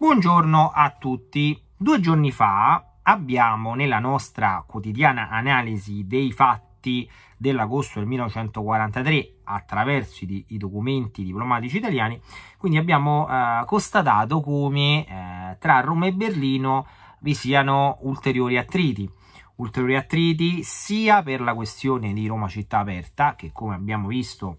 Buongiorno a tutti. Due giorni fa abbiamo nella nostra quotidiana analisi dei fatti dell'agosto del 1943 attraverso i, i documenti diplomatici italiani, quindi abbiamo eh, constatato come eh, tra Roma e Berlino vi siano ulteriori attriti. Ulteriori attriti sia per la questione di Roma città aperta, che come abbiamo visto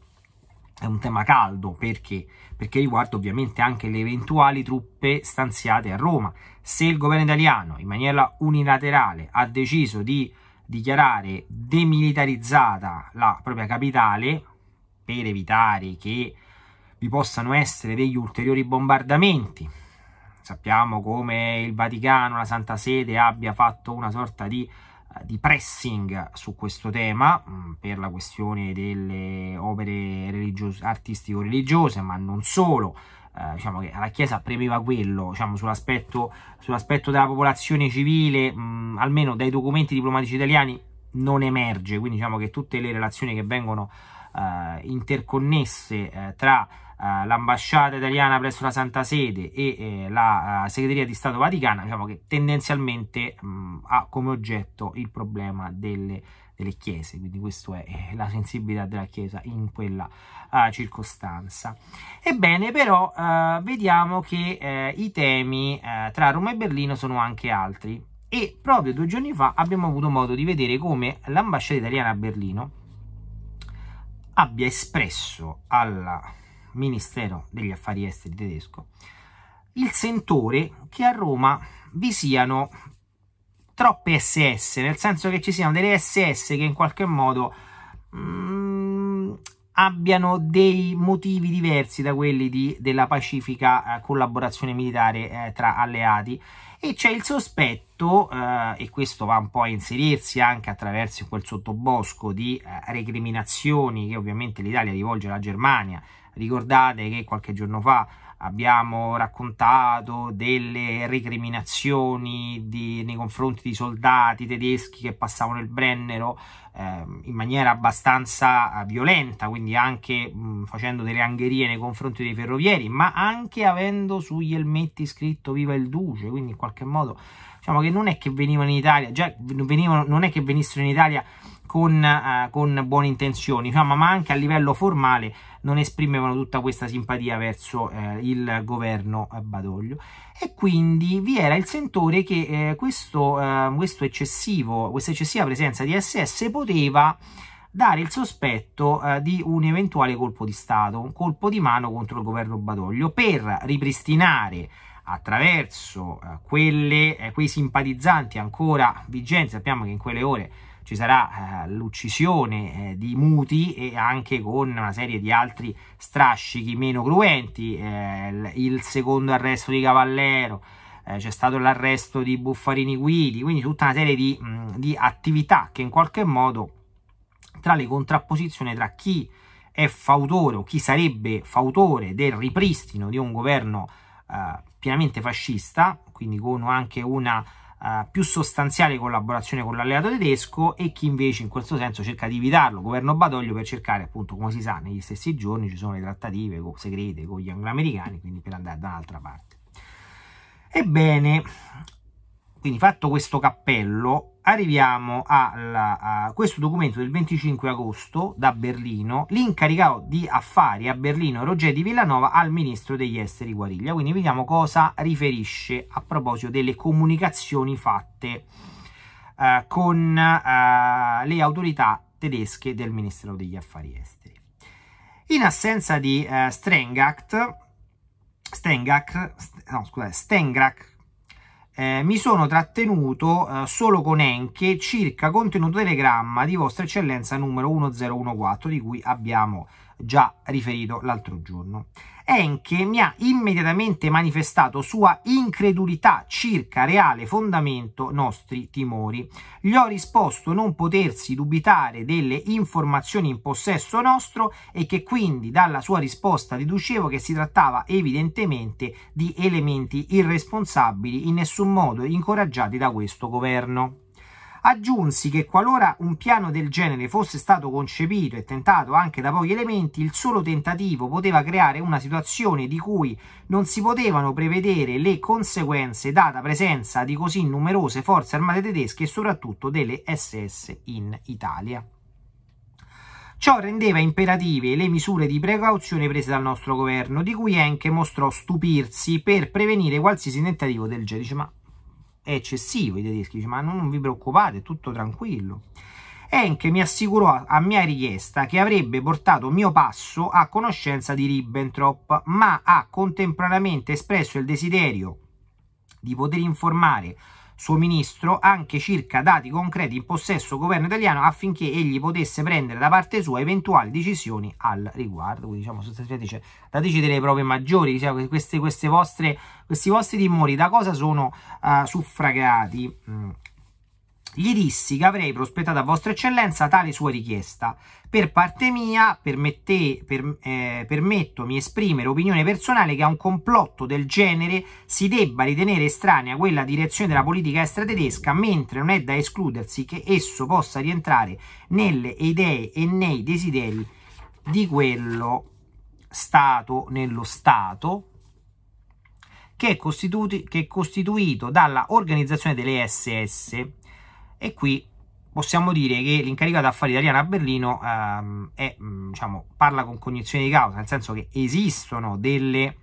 è un tema caldo perché? Perché riguarda ovviamente anche le eventuali truppe stanziate a Roma. Se il governo italiano in maniera unilaterale ha deciso di dichiarare demilitarizzata la propria capitale per evitare che vi possano essere degli ulteriori bombardamenti. Sappiamo come il Vaticano, la Santa Sede, abbia fatto una sorta di di pressing su questo tema mm, per la questione delle opere artistico-religiose, ma non solo. Eh, diciamo che la Chiesa premeva quello diciamo, sull'aspetto, sull'aspetto della popolazione civile, mh, mm, almeno dai documenti diplomatici italiani, non emerge. Quindi diciamo che tutte le relazioni che vengono eh, interconnesse eh, tra eh, l'ambasciata italiana presso la Santa Sede e eh, la eh, segreteria di Stato Vaticana, diciamo che tendenzialmente mh, ha come oggetto il problema delle, delle chiese, quindi questa è eh, la sensibilità della Chiesa in quella uh, circostanza. Ebbene, però, uh, vediamo che uh, i temi tra Roma e Berlino sono anche altri e proprio due giorni fa abbiamo avuto modo di vedere come l'ambasciata italiana a Berlino abbia espresso alla Ministero degli Affari Esteri tedesco, il sentore che a Roma vi siano troppe SS, nel senso che ci siano delle SS che in qualche modo mh, mm, abbiano dei motivi diversi da quelli di, della pacifica eh, collaborazione militare eh, tra alleati e c'è il sospetto, eh, e questo va un po' a inserirsi anche attraverso quel sottobosco di eh, recriminazioni che ovviamente l'Italia rivolge alla Germania Ricordate che qualche giorno fa abbiamo raccontato delle recriminazioni di, nei confronti di soldati tedeschi che passavano il Brennero eh, in maniera abbastanza eh, violenta, quindi anche mh, mm, facendo delle angherie nei confronti dei ferrovieri, ma anche avendo sugli elmetti scritto Viva il Duce, quindi in qualche modo diciamo che non è che venivano in Italia, già venivano, non è che venissero in Italia con, eh, con buone intenzioni, diciamo, ma anche a livello formale non esprimevano tutta questa simpatia verso eh, il governo Badoglio e quindi vi era il sentore che eh, questo, eh, questo eccessivo, questa eccessiva presenza di SS poteva dare il sospetto eh, di un eventuale colpo di Stato, un colpo di mano contro il governo Badoglio per ripristinare attraverso eh, quelle, eh, quei simpatizzanti ancora vigenti, sappiamo che in quelle ore ci sarà eh, l'uccisione eh, di Muti e anche con una serie di altri strascichi meno cruenti, eh, il secondo arresto di Cavallero, eh, c'è stato l'arresto di Buffarini Guidi, quindi tutta una serie di, mh, di attività che in qualche modo tra le contrapposizioni tra chi è fautore o chi sarebbe fautore del ripristino di un governo eh, pienamente fascista, quindi con anche una eh, più sostanziale collaborazione con l'alleato tedesco e chi invece in questo senso cerca di evitarlo, governo Badoglio, per cercare appunto, come si sa, negli stessi giorni ci sono le trattative con, segrete con gli angloamericani, quindi per andare da un'altra parte. Ebbene, quindi fatto questo cappello arriviamo alla, a questo documento del 25 agosto da Berlino, l'incaricato di affari a Berlino di Villanova al ministro degli esteri Guariglia. Quindi vediamo cosa riferisce a proposito delle comunicazioni fatte eh, con eh, le autorità tedesche del Ministero degli Affari Esteri. In assenza di eh, Strengacht, Stengach, no, scusate, Stengrak eh, mi sono trattenuto eh, solo con Enche circa contenuto telegramma di vostra eccellenza numero 1014 di cui abbiamo parlato già riferito l'altro giorno. Enche mi ha immediatamente manifestato sua incredulità circa reale fondamento nostri timori. Gli ho risposto non potersi dubitare delle informazioni in possesso nostro e che quindi dalla sua risposta deducevo che si trattava evidentemente di elementi irresponsabili in nessun modo incoraggiati da questo governo. Aggiunsi che qualora un piano del genere fosse stato concepito e tentato anche da pochi elementi, il solo tentativo poteva creare una situazione di cui non si potevano prevedere le conseguenze data presenza di così numerose forze armate tedesche e soprattutto delle SS in Italia. Ciò rendeva imperative le misure di precauzione prese dal nostro governo, di cui Henke mostrò stupirsi per prevenire qualsiasi tentativo del genere. Dice, ma eccessivo i tedeschi, dice, ma non vi preoccupate, è tutto tranquillo. Henke mi assicurò a mia richiesta che avrebbe portato mio passo a conoscenza di Ribbentrop, ma ha contemporaneamente espresso il desiderio di poter informare suo ministro anche circa dati concreti in possesso governo italiano affinché egli potesse prendere da parte sua eventuali decisioni al riguardo. Quindi diciamo sostanzialmente dice, dateci delle prove maggiori, diciamo, queste, queste vostre, questi vostri timori da cosa sono uh, suffragati. Mm gli dissi che avrei prospettato a vostra eccellenza tale sua richiesta. Per parte mia permette, per, eh, permettomi esprimere opinione personale che a un complotto del genere si debba ritenere estranea quella direzione della politica estera tedesca, mentre non è da escludersi che esso possa rientrare nelle idee e nei desideri di quello Stato nello Stato, che è, che è costituito dalla organizzazione delle SS e qui possiamo dire che l'incaricato affari italiana a Berlino ehm, è, mm, diciamo, parla con cognizione di causa, nel senso che esistono delle,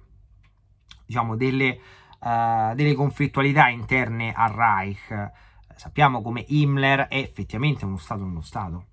diciamo, delle, eh, delle conflittualità interne al Reich. Sappiamo come Himmler è effettivamente uno Stato nello Stato.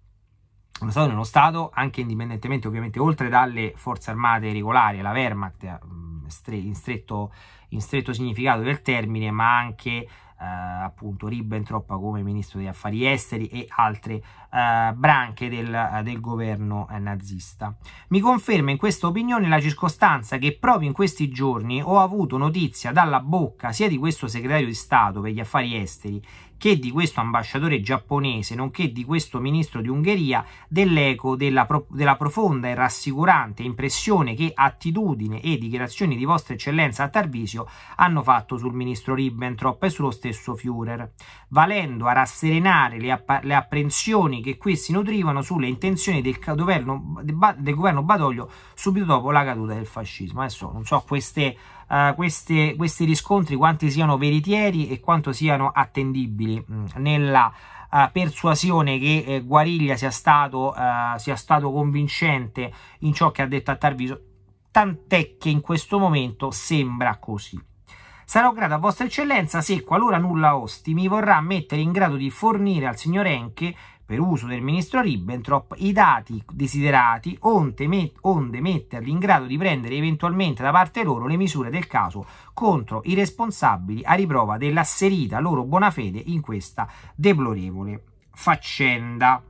Uno Stato nello Stato, anche indipendentemente ovviamente oltre dalle forze armate regolari, la Wehrmacht mm, in stretto, in stretto significato del termine, ma anche eh, appunto Ribbentrop come ministro degli affari esteri e altre eh, branche del, eh, del governo nazista. Mi conferma in questa opinione la circostanza che proprio in questi giorni ho avuto notizia dalla bocca sia di questo segretario di Stato per gli affari esteri che di questo ambasciatore giapponese, nonché di questo ministro di Ungheria, dell'eco della, pro della profonda e rassicurante impressione che attitudine e dichiarazioni di Vostra Eccellenza a Tarvisio hanno fatto sul ministro Ribbentrop e sullo stesso Führer, valendo a rasserenare le, le apprensioni che questi nutrivano sulle intenzioni del governo, del governo Badoglio subito dopo la caduta del fascismo. Adesso non so queste eh, queste, questi riscontri quanti siano veritieri e quanto siano attendibili mm, nella Uh, persuasione che eh, Guariglia sia stato, uh, sia stato convincente in ciò che ha detto a Tarviso, tant'è che in questo momento sembra così. Sarò grato a Vostra Eccellenza se, qualora nulla osti, mi vorrà mettere in grado di fornire al signor Enche per uso del ministro Ribbentrop i dati desiderati onde, met- onde metterli in grado di prendere eventualmente da parte loro le misure del caso contro i responsabili a riprova dell'asserita loro buona fede in questa deplorevole faccenda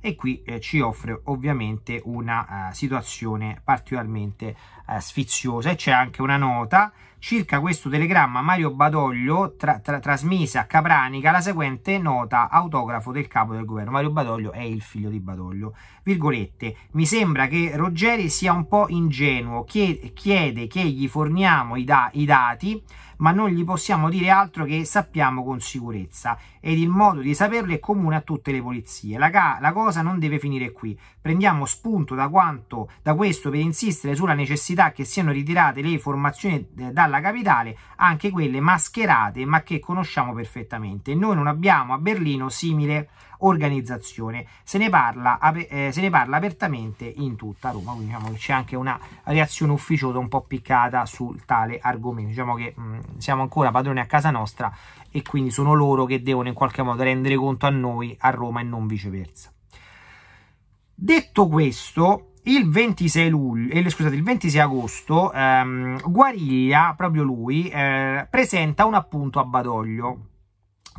e qui eh, ci offre ovviamente una uh, situazione particolarmente uh, sfiziosa e c'è anche una nota Circa questo telegramma Mario Badoglio tra, tra, trasmise a Capranica la seguente nota autografo del capo del governo. Mario Badoglio è il figlio di Badoglio. Virgolette, mi sembra che Ruggeri sia un po' ingenuo, chiede, chiede che gli forniamo i, da, i dati ma non gli possiamo dire altro che sappiamo con sicurezza ed il modo di saperlo è comune a tutte le polizie. La, la cosa non deve finire qui. Prendiamo spunto da, quanto, da questo per insistere sulla necessità che siano ritirate le formazioni eh, dalla capitale, anche quelle mascherate ma che conosciamo perfettamente. Noi non abbiamo a Berlino simile organizzazione. Se ne parla, eh, se ne parla apertamente in tutta Roma, quindi diciamo che c'è anche una reazione ufficiosa un po' piccata su tale argomento. Diciamo che mh, mm, siamo ancora padroni a casa nostra e quindi sono loro che devono in qualche modo rendere conto a noi a Roma e non viceversa. Detto questo, il 26, luglio, eh, scusate, il 26 agosto ehm, Guariglia, proprio lui, eh, presenta un appunto a Badoglio,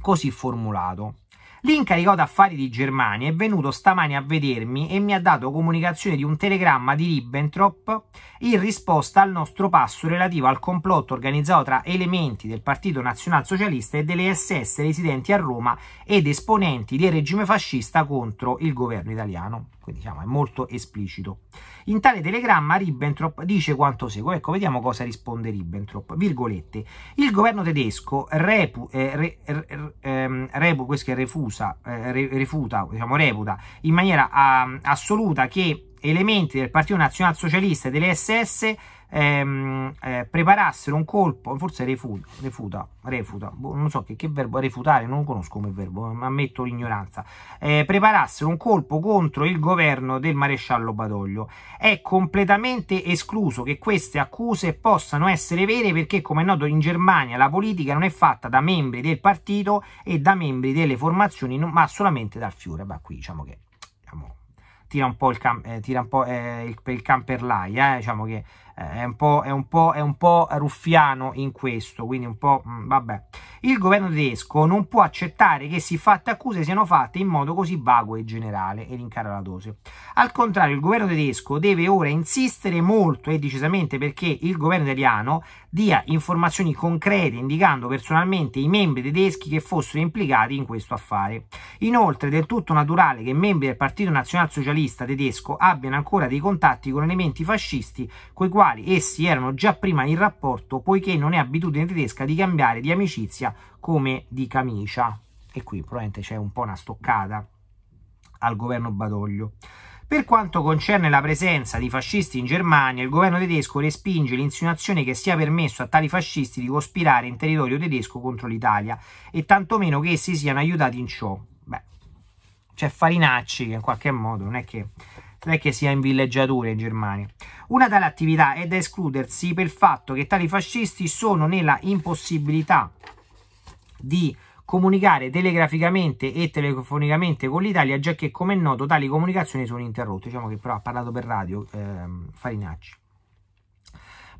così formulato. L'incaricato affari di Germania è venuto stamani a vedermi e mi ha dato comunicazione di un telegramma di Ribbentrop in risposta al nostro passo relativo al complotto organizzato tra elementi del Partito Nazionalsocialista e delle SS residenti a Roma ed esponenti del regime fascista contro il governo italiano. Quindi diciamo è molto esplicito. In tale telegramma Ribbentrop dice quanto segue. Ecco, vediamo cosa risponde Ribbentrop. Virgolette. Il governo tedesco repu, eh, re, re, re, ehm, repu questo è refuso refusa, eh, refuta, diciamo, reputa in maniera ehm, assoluta che elementi del Partito Nazionalsocialista e delle SS ehm, eh, preparassero un colpo, forse refuta, refuta, refuta boh, non so che, che verbo refutare, non conosco come verbo, ammetto l'ignoranza, eh, preparassero un colpo contro il governo del maresciallo Badoglio. È completamente escluso che queste accuse possano essere vere perché, come è noto, in Germania la politica non è fatta da membri del partito e da membri delle formazioni, ma solamente dal Fiore. Ma qui diciamo che... Diciamo, tira un po' il, cam, eh, tira un po', eh, il, il camperlai, eh, diciamo che è un, è, un è un po', ruffiano in questo, quindi un po' mh, mm, vabbè. Il governo tedesco non può accettare che si fatte accuse siano fatte in modo così vago e generale e rincara la dose. Al contrario, il governo tedesco deve ora insistere molto e decisamente perché il governo italiano dia informazioni concrete indicando personalmente i membri tedeschi che fossero implicati in questo affare. Inoltre è del tutto naturale che membri del Partito Nazionalsocialista tedesco abbiano ancora dei contatti con elementi fascisti coi quali quali essi erano già prima in rapporto poiché non è abitudine tedesca di cambiare di amicizia come di camicia. E qui probabilmente c'è un po' una stoccata al governo Badoglio. Per quanto concerne la presenza di fascisti in Germania, il governo tedesco respinge l'insinuazione che sia permesso a tali fascisti di cospirare in territorio tedesco contro l'Italia e tantomeno che essi siano aiutati in ciò. Beh, c'è Farinacci che in qualche modo non è che non è che sia in villeggiatura in Germania. Una tale attività è da escludersi per il fatto che tali fascisti sono nella impossibilità di comunicare telegraficamente e telefonicamente con l'Italia, già che come è noto tali comunicazioni sono interrotte, diciamo che però ha parlato per radio ehm, Farinacci.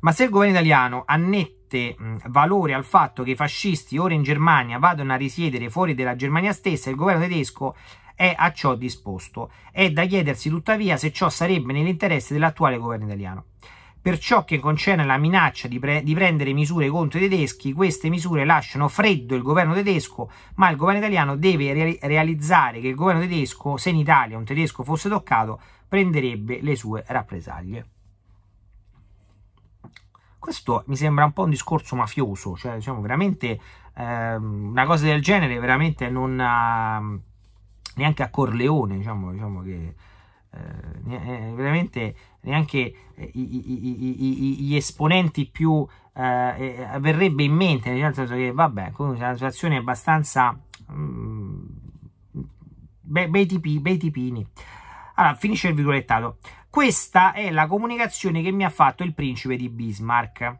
Ma se il governo italiano annette valore al fatto che i fascisti ora in Germania vadano a risiedere fuori della Germania stessa, il governo tedesco è a ciò disposto. È da chiedersi tuttavia se ciò sarebbe nell'interesse dell'attuale governo italiano. Per ciò che concerne la minaccia di, pre di, prendere misure contro i tedeschi, queste misure lasciano freddo il governo tedesco, ma il governo italiano deve re realizzare che il governo tedesco, se in Italia un tedesco fosse toccato, prenderebbe le sue rappresaglie. Questo mi sembra un po' un discorso mafioso, cioè diciamo veramente eh, una cosa del genere veramente non uh, neanche a Corleone, diciamo, diciamo che eh, eh veramente neanche eh, i, i, i, gli esponenti più eh, eh verrebbe in mente, cioè, nel senso che vabbè, comunque una situazione abbastanza mh, mm, be, bei, tipi, bei tipini. Allora, finisce il virgolettato. Questa è la comunicazione che mi ha fatto il principe di Bismarck.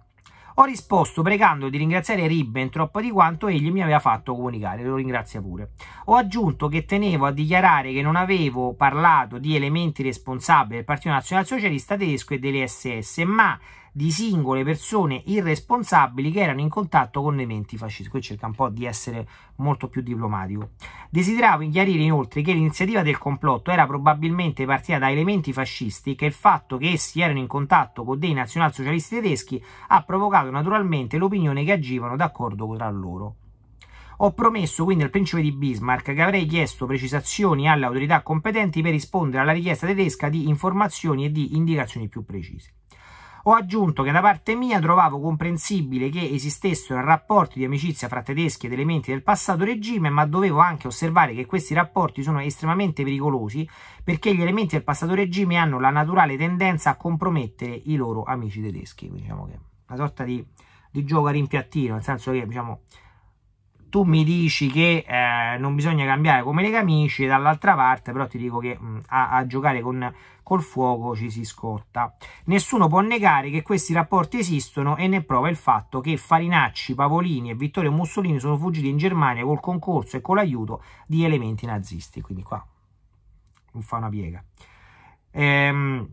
Ho risposto pregando di ringraziare Ribbentrop di quanto egli mi aveva fatto comunicare, lo ringrazia pure. Ho aggiunto che tenevo a dichiarare che non avevo parlato di elementi responsabili del Partito Nazionalsocialista tedesco e delle SS, ma di singole persone irresponsabili che erano in contatto con eventi fascisti. Qui cerca un po' di essere molto più diplomatico. Desideravo chiarire inoltre che l'iniziativa del complotto era probabilmente partita da elementi fascisti che il fatto che essi erano in contatto con dei nazionalsocialisti tedeschi ha provocato naturalmente l'opinione che agivano d'accordo tra loro. Ho promesso quindi al principe di Bismarck che avrei chiesto precisazioni alle autorità competenti per rispondere alla richiesta tedesca di informazioni e di indicazioni più precise ho aggiunto che da parte mia trovavo comprensibile che esistessero rapporti di amicizia fra tedeschi ed elementi del passato regime, ma dovevo anche osservare che questi rapporti sono estremamente pericolosi perché gli elementi del passato regime hanno la naturale tendenza a compromettere i loro amici tedeschi. Quindi diciamo che una sorta di, di gioco a rimpiattino, nel senso che diciamo tu mi dici che eh, non bisogna cambiare come le camicie, dall'altra parte però ti dico che mh, mm, a, a, giocare con, col fuoco ci si scotta. Nessuno può negare che questi rapporti esistono e ne prova il fatto che Farinacci, Pavolini e Vittorio Mussolini sono fuggiti in Germania col concorso e con l'aiuto di elementi nazisti. Quindi qua non fa una piega. Ehm...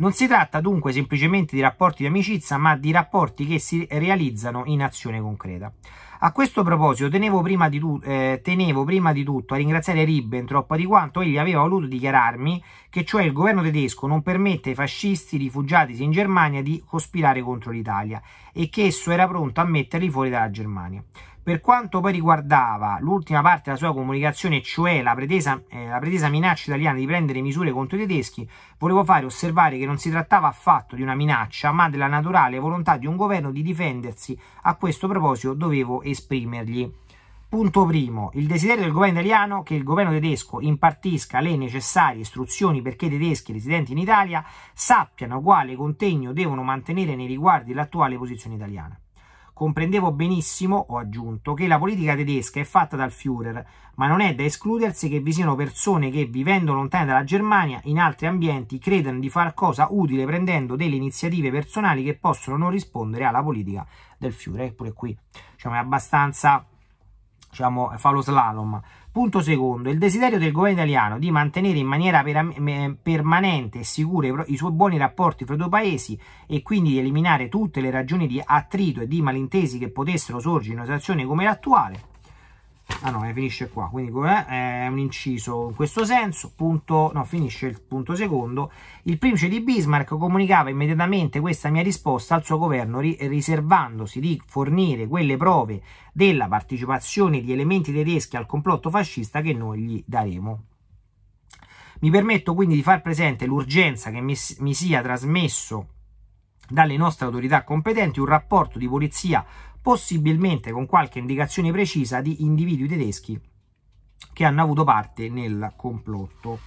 Non si tratta dunque semplicemente di rapporti di amicizia, ma di rapporti che si realizzano in azione concreta. A questo proposito tenevo prima di, tu, eh, tenevo prima di tutto a ringraziare Ribbentrop di quanto egli aveva voluto dichiararmi che cioè il governo tedesco non permette ai fascisti rifugiatisi in Germania di cospirare contro l'Italia e che esso era pronto a metterli fuori dalla Germania. Per quanto poi riguardava l'ultima parte della sua comunicazione, cioè la pretesa, eh, la pretesa minaccia italiana di prendere misure contro i tedeschi, volevo fare osservare che non si trattava affatto di una minaccia, ma della naturale volontà di un governo di difendersi. A questo proposito dovevo esprimergli. Punto primo, il desiderio del governo italiano che il governo tedesco impartisca le necessarie istruzioni perché i tedeschi residenti in Italia sappiano quale contegno devono mantenere nei riguardi dell'attuale posizione italiana. Comprendevo benissimo, ho aggiunto, che la politica tedesca è fatta dal Führer, ma non è da escludersi che vi siano persone che, vivendo lontane dalla Germania, in altri ambienti, credano di far cosa utile prendendo delle iniziative personali che possono non rispondere alla politica del Führer. Eppure qui diciamo, è abbastanza diciamo, fa lo slalom. Punto secondo, il desiderio del governo italiano di mantenere in maniera permanente e sicura i suoi buoni rapporti fra i due paesi e quindi di eliminare tutte le ragioni di attrito e di malintesi che potessero sorgere in una situazione come l'attuale ah no, eh, finisce qua, quindi eh, è un inciso in questo senso, punto, no, finisce il punto secondo, il principe di Bismarck comunicava immediatamente questa mia risposta al suo governo ri riservandosi di fornire quelle prove della partecipazione di elementi tedeschi al complotto fascista che noi gli daremo. Mi permetto quindi di far presente l'urgenza che mi, mi sia trasmesso dalle nostre autorità competenti un rapporto di polizia possibilmente con qualche indicazione precisa di individui tedeschi che hanno avuto parte nel complotto.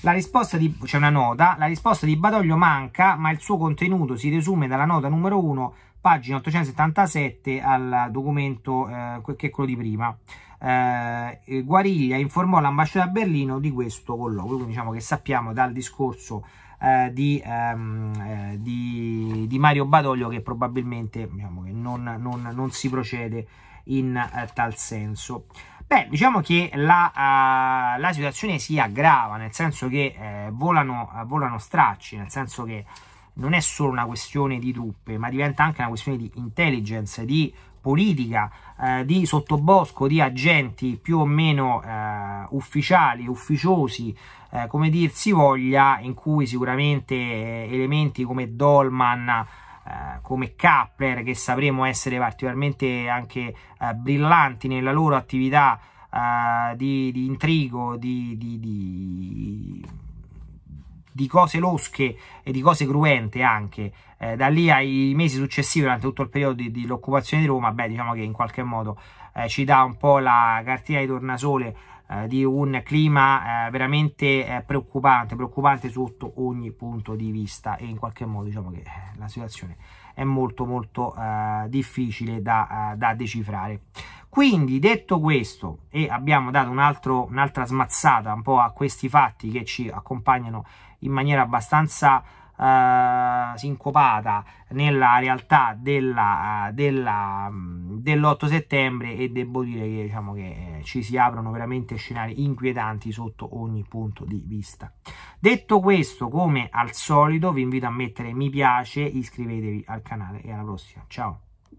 La risposta di, c'è una nota, la risposta di Badoglio manca, ma il suo contenuto si resume dalla nota numero 1, pagina 877 al documento eh, che è quello di prima eh, Guariglia informò l'ambasciata a Berlino di questo colloquio, quindi diciamo che sappiamo dal discorso eh, di, ehm, eh, di, di, Mario Badoglio che probabilmente diciamo, che non, non, non, si procede in eh, tal senso. Beh, diciamo che la, uh, la, situazione si aggrava, nel senso che eh, volano, uh, volano, stracci, nel senso che non è solo una questione di truppe, ma diventa anche una questione di intelligence, di politica eh, di sottobosco di agenti più o meno eh, ufficiali, ufficiosi, eh, come dir si voglia, in cui sicuramente eh, elementi come Dolman, eh, come Kappler, che sapremo essere particolarmente anche eh, brillanti nella loro attività di, di, intrigo, di, di, di di cose losche e di cose cruente anche eh, da lì ai mesi successivi, durante tutto il periodo di, di l'occupazione di Roma, beh, diciamo che in qualche modo eh, ci dà un po' la cartina di tornasole eh, di un clima eh, veramente eh, preoccupante, preoccupante sotto ogni punto di vista e in qualche modo diciamo che eh, la situazione è molto molto difficile da, da decifrare. Quindi detto questo e abbiamo dato un'altra un smazzata un po' a questi fatti che ci accompagnano in maniera abbastanza eh, sincopata nella realtà della, eh, della, mm, dell'8 settembre e devo dire che, diciamo, che eh, ci si aprono veramente scenari inquietanti sotto ogni punto di vista. Detto questo, come al solito, vi invito a mettere mi piace, iscrivetevi al canale e alla prossima. Ciao!